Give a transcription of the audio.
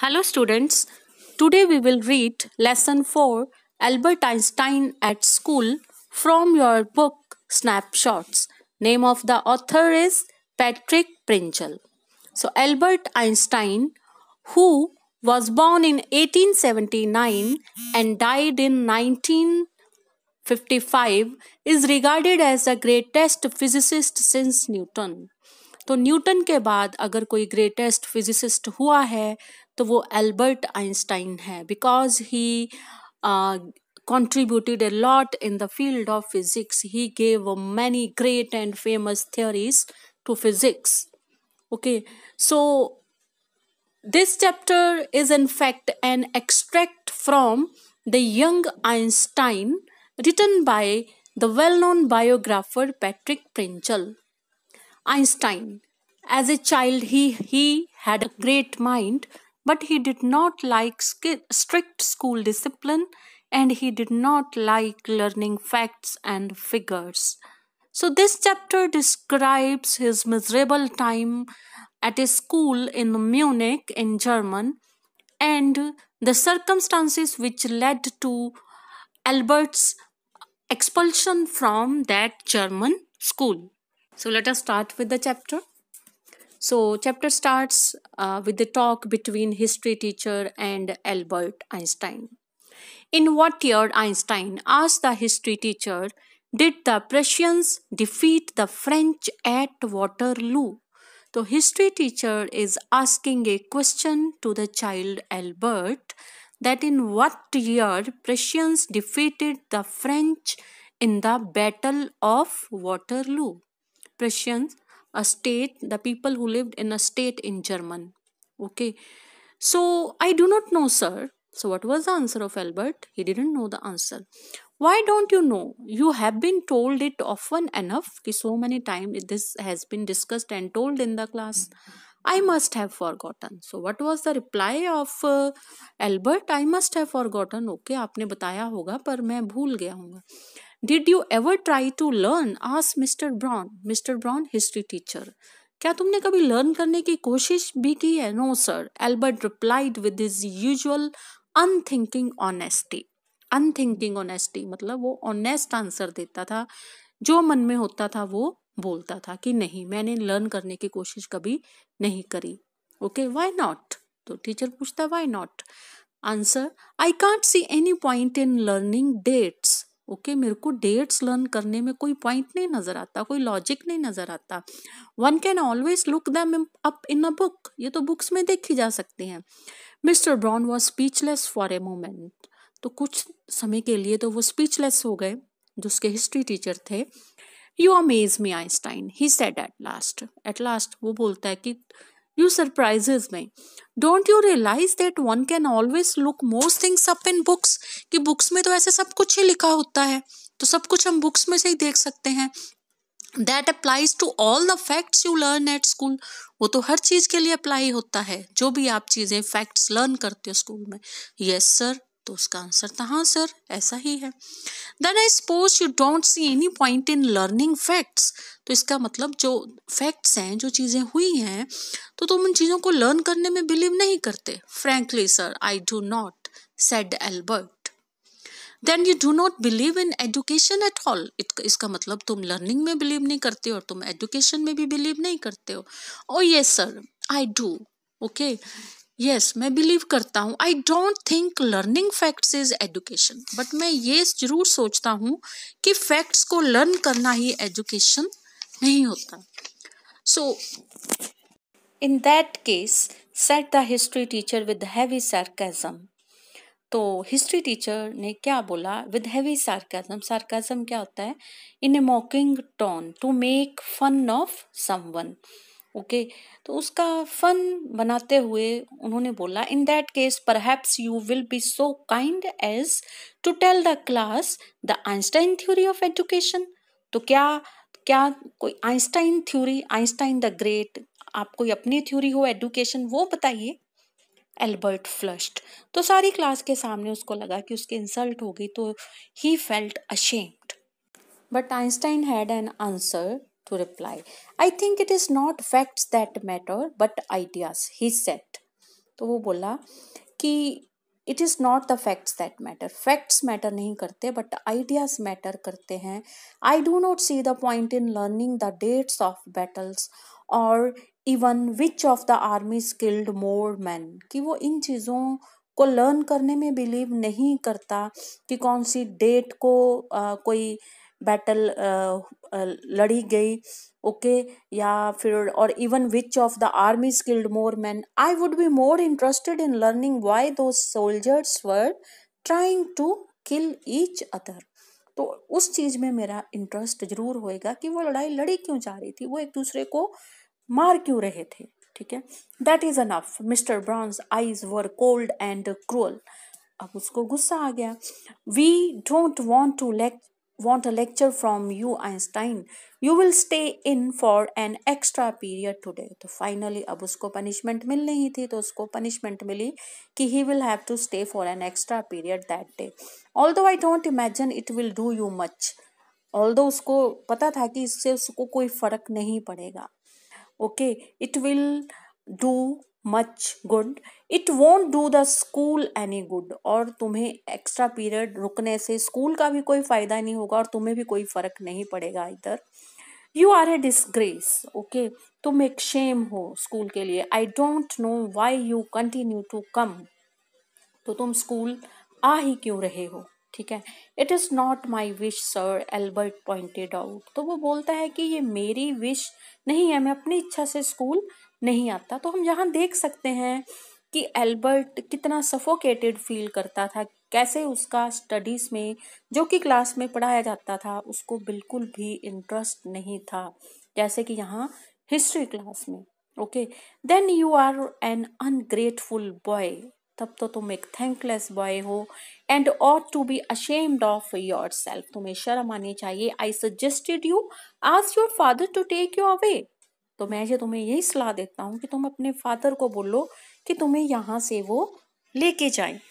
Hello students, today we will read lesson 4 Albert Einstein at School from your book Snapshots. Name of the author is Patrick Pringle. So Albert Einstein who was born in 1879 and died in 1955 is regarded as the greatest physicist since Newton. तो Newton के बाद अगर कोई greatest physicist हुआ है तो वो Albert Einstein है because he contributed a lot in the field of physics he gave many great and famous theories to physics okay so this chapter is in fact an extract from the young Einstein written by the well known biographer Patrick Pringle Einstein as a child he had a great mind But he did not like strict school discipline and he did not like learning facts and figures. So, this chapter describes his miserable time at a school in Munich in German and the circumstances which led to Albert's expulsion from that German school. So, let us start with the chapter. So chapter starts uh, with the talk between history teacher and Albert Einstein. In what year Einstein asked the history teacher, did the Prussians defeat the French at Waterloo? So history teacher is asking a question to the child Albert that in what year Prussians defeated the French in the Battle of Waterloo? Prussians a state the people who lived in a state in german okay so i do not know sir so what was the answer of albert he didn't know the answer why don't you know you have been told it often enough ki so many times this has been discussed and told in the class i must have forgotten so what was the reply of uh, albert i must have forgotten okay aapne bataya hoga par main bhul gaya hoonga did you ever try to learn as mister Brown mister Brown history teacher क्या तुमने कभी learn करने की कोशिश भी की है no sir Albert replied with his usual unthinking honesty unthinking honesty मतलब वो ऑनेस्ट आंसर देता था जो मन में होता था वो बोलता था कि नहीं मैंने लर्न करने की कोशिश कभी नहीं करी ओके वाई नॉट तो टीचर पूछता why not answer I can't see any point in learning dates okay okay, मेरे को डेट्स लर्न करने में कोई पॉइंट नहीं नज़र आता कोई लॉजिक नहीं नज़र आता one can always look them up in a book ये तो बुक्स में देखी जा सकती हैं mister Brown was speechless for a moment तो कुछ समय के लिए तो वो स्पीचलेस हो गए जो उसके हिस्ट्री टीचर थे you amaze me Einstein he said at last at last वो बोलता है कि you surprises me don't you realise that one can always look most things up in books कि बुक्स में तो ऐसे सब कुछ ही लिखा होता है तो सब कुछ हम बुक्स में से ही देख सकते हैं that applies to all the facts you learn at school वो तो हर चीज़ के लिए अप्लाई होता है जो भी आप चीज़ें फैक्ट्स लर्न करते हो स्कूल में यस सर तो उसका आंसर था हाँ सर ऐसा ही है then I suppose you don't see any point in learning facts तो इसका मतलब जो फैक्ट्स हैं जो चीज़ें हुई हैं तो तुम उन चीज़ों को लर्न करने में बिलीव नहीं करते frankly sir I do not said Albert then you do not believe in education at all इसका मतलब तुम लर्निंग में बिलीव नहीं करते हो और तुम एजुकेशन में भी बिलीव नहीं करते हो ओ ये sir I do okay yes मैं बिलीव करता हूँ I don't think learning facts is education but मैं ये जरूर सोचता हूँ कि फैक्ट्स को लर्न करना ही एजुकेशन नहीं होता so in that case said the history teacher with heavy sarcasm तो हिस्ट्री टीचर ने क्या बोला विद हैवी सार्काजम सार्काजम क्या होता है in a mocking tone to make fun of someone okay तो उसका फन बनाते हुए उन्होंने बोला in that case perhaps you will be so kind as to tell the class the Einstein theory of education तो क्या क्या कोई Einstein theory Einstein the great आप कोई अपनी थ्योरी हो एडुकेशन वो बताइए एल्बर्ट फ्लश्ड तो सारी क्लास के सामने उसको लगा कि उसकी इंसल्ट हो गई तो he felt ashamed but Einstein had an answer to reply. I think it is not facts that matter but ideas, he said. तो वो बोला कि it is not the facts that matter facts matter नहीं करते but ideas matter करते हैं I do not see the point in learning the dates of battles और even which of the army killed more men कि वो इन चीज़ों को learn करने में बिलीव नहीं करता कि कौन सी डेट को आ, कोई बैटल uh, uh, लड़ी गई ओके okay? या फिर और even which of the army killed more men I would be more interested in learning why those soldiers were trying to kill each other तो उस चीज़ में मेरा इंटरेस्ट जरूर होएगा कि वो लड़ाई लड़ी क्यों जा रही थी वो एक दूसरे को मार क्यों रहे थे ठीक है that is enough mister Brown's eyes were cold and cruel अब उसको गुस्सा आ गया we don't want to let want a lecture from you, Einstein. You will stay in for an extra period today. तो finally ab usko punishment mil nahi thi to usko punishment mili ki he will have to stay for an extra period that day. Although I don't imagine it will do you much. Although usko pata tha ki isse usko koi फर्क nahi padega Okay, it will do much good it won't do the school any good और तुम्हें extra period रुकने से school का भी कोई फ़ायदा नहीं होगा और तुम्हें भी कोई फ़र्क नहीं पड़ेगा इधर you are a disgrace okay तुम एक शेम हो स्कूल के लिए I don't know why you continue to come तो तुम स्कूल आ ही क्यों रहे हो ठीक है it is not my wish sir Albert pointed out तो वो बोलता है कि ये मेरी विश नहीं है मैं अपनी इच्छा से स्कूल नहीं आता तो हम यहाँ देख सकते हैं कि एल्बर्ट कितना सफोकेटेड फील करता था कैसे उसका स्टडीज़ में जो कि क्लास में पढ़ाया जाता था उसको बिल्कुल भी इंटरेस्ट नहीं था जैसे कि यहाँ हिस्ट्री क्लास में okay then you are an ungrateful boy तब तो तुम एक थैंकलेस बॉय हो and ought to be ashamed of yourself तुम्हें शर्म आनी चाहिए I suggested you ask your father to take you away तो मैं ये तुम्हें यही सलाह देता हूँ कि तुम अपने फादर को बोलो कि तुम्हें यहाँ से वो लेके जाएं